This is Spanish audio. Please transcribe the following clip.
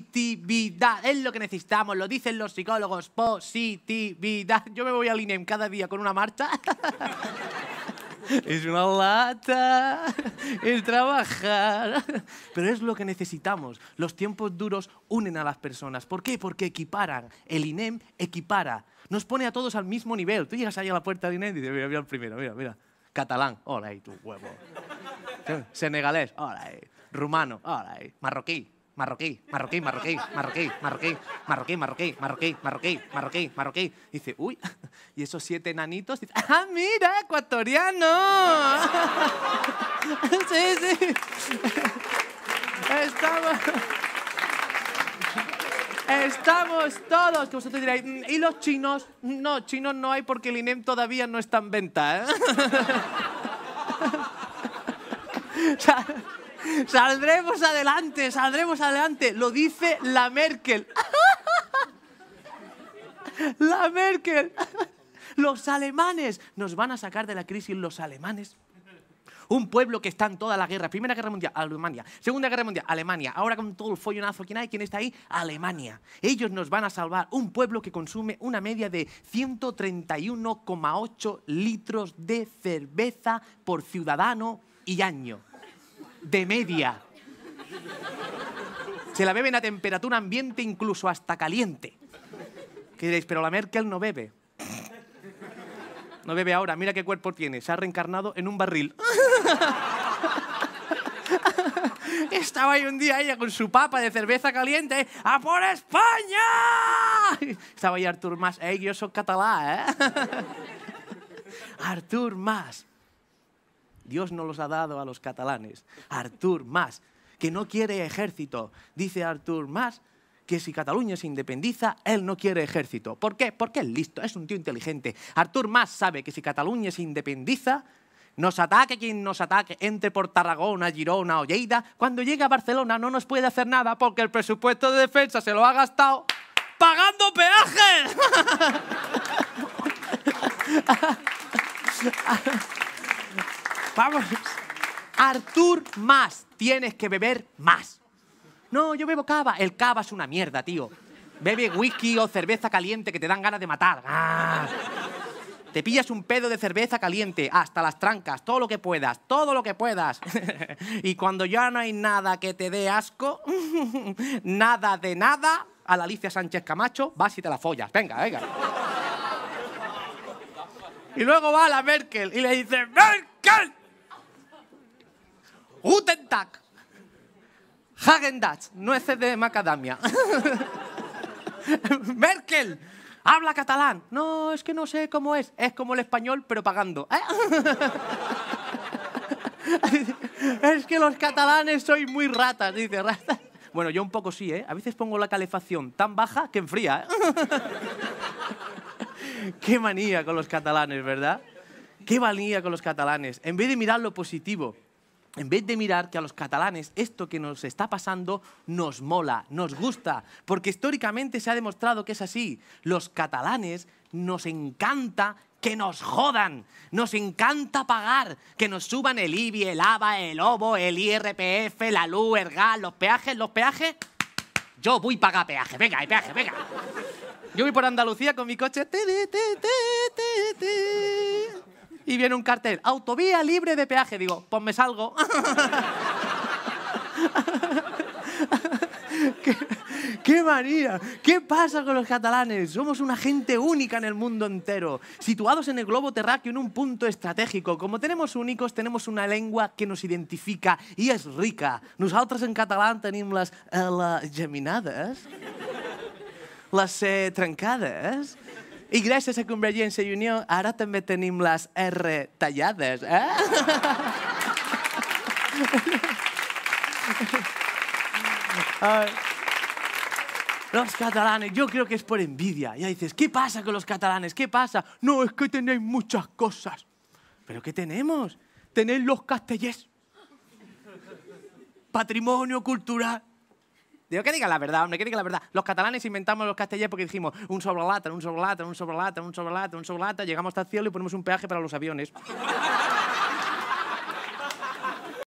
Positividad es lo que necesitamos, lo dicen los psicólogos. Positividad. Yo me voy al INEM cada día con una marcha. es una lata, el trabajar. Pero es lo que necesitamos. Los tiempos duros unen a las personas. ¿Por qué? Porque equiparan. El INEM equipara. Nos pone a todos al mismo nivel. Tú llegas ahí a la puerta del INEM y dices, mira, mira el primero, mira, mira. Catalán, hola ahí tu huevo. Senegalés, hola ahí. Rumano, hola ahí. Marroquí, marroquí, marroquí, marroquí, marroquí, marroquí, marroquí, marroquí, marroquí, marroquí, marroquí, marroquí. dice, uy, y esos siete nanitos dice, ah, mira, ecuatoriano. sí, sí. Estamos... Estamos todos, que vosotros diréis, ¿y los chinos? No, chinos no hay porque el INEM todavía no está en venta. Saldremos adelante, saldremos adelante. Lo dice la Merkel. La Merkel. Los alemanes nos van a sacar de la crisis los alemanes. Un pueblo que está en toda la guerra. Primera Guerra Mundial, Alemania. Segunda Guerra Mundial, Alemania. Ahora con todo el follonazo, ¿quién hay? ¿Quién está ahí? Alemania. Ellos nos van a salvar. Un pueblo que consume una media de 131,8 litros de cerveza por ciudadano y año de media. Se la beben a temperatura ambiente, incluso hasta caliente. Que diréis, pero la Merkel no bebe. No bebe ahora, mira qué cuerpo tiene. Se ha reencarnado en un barril. Estaba ahí un día ella con su papa de cerveza caliente. ¡A por España! Estaba ahí Artur Mas. ¡Ey, yo soy catalán, eh! Artur Mas. Dios no los ha dado a los catalanes. Artur Mas, que no quiere ejército. Dice Artur Mas que si Cataluña se independiza, él no quiere ejército. ¿Por qué? Porque es listo, es un tío inteligente. Artur Mas sabe que si Cataluña se independiza, nos ataque quien nos ataque, entre por Tarragona, Girona o Lleida, cuando llegue a Barcelona no nos puede hacer nada porque el presupuesto de defensa se lo ha gastado pagando peajes. Artur más. Tienes que beber más. No, yo bebo cava. El cava es una mierda, tío. Bebe whisky o cerveza caliente que te dan ganas de matar. Ah. Te pillas un pedo de cerveza caliente, hasta las trancas, todo lo que puedas, todo lo que puedas. y cuando ya no hay nada que te dé asco, nada de nada, a la Alicia Sánchez Camacho vas y te la follas. Venga, venga. y luego va a la Merkel y le dice, ¡Merkel! Guten Tag. nueces de macadamia. Merkel, habla catalán. No, es que no sé cómo es. Es como el español, pero pagando. ¿eh? es que los catalanes soy muy ratas, dice. rata. Bueno, yo un poco sí, ¿eh? A veces pongo la calefacción tan baja que enfría. ¿eh? Qué manía con los catalanes, ¿verdad? Qué manía con los catalanes. En vez de mirar lo positivo, en vez de mirar que a los catalanes esto que nos está pasando nos mola, nos gusta, porque históricamente se ha demostrado que es así. Los catalanes nos encanta que nos jodan, nos encanta pagar, que nos suban el IBI, el ABA, el OBO, el IRPF, la luz, el gas, los peajes, los peajes. Yo voy a pagar peaje, venga, hay eh, peaje, venga. Yo voy por Andalucía con mi coche y viene un cartel, autovía libre de peaje. Digo, pues me salgo. ¿Qué, María? ¿Qué pasa con los catalanes? Somos una gente única en el mundo entero, situados en el globo terráqueo en un punto estratégico. Como tenemos únicos, tenemos una lengua que nos identifica y es rica. Nosotros en catalán tenemos eh, las, las geminadas, las eh, trancadas, y gracias a Convergencia i Unió, ahora también tenemos las R talladas, ¿eh? Los catalanes, yo creo que es por envidia. Ya dices, ¿qué pasa con los catalanes? ¿Qué pasa? No, es que tenéis muchas cosas. ¿Pero qué tenemos? Tenéis los castellés. Patrimonio cultural. Digo que diga la verdad, hombre, que diga la verdad. Los catalanes inventamos los castellanos porque dijimos un sobrelata, un sobrelata, un sobrelata, un sobrelata, un sobrelata, llegamos hasta el cielo y ponemos un peaje para los aviones.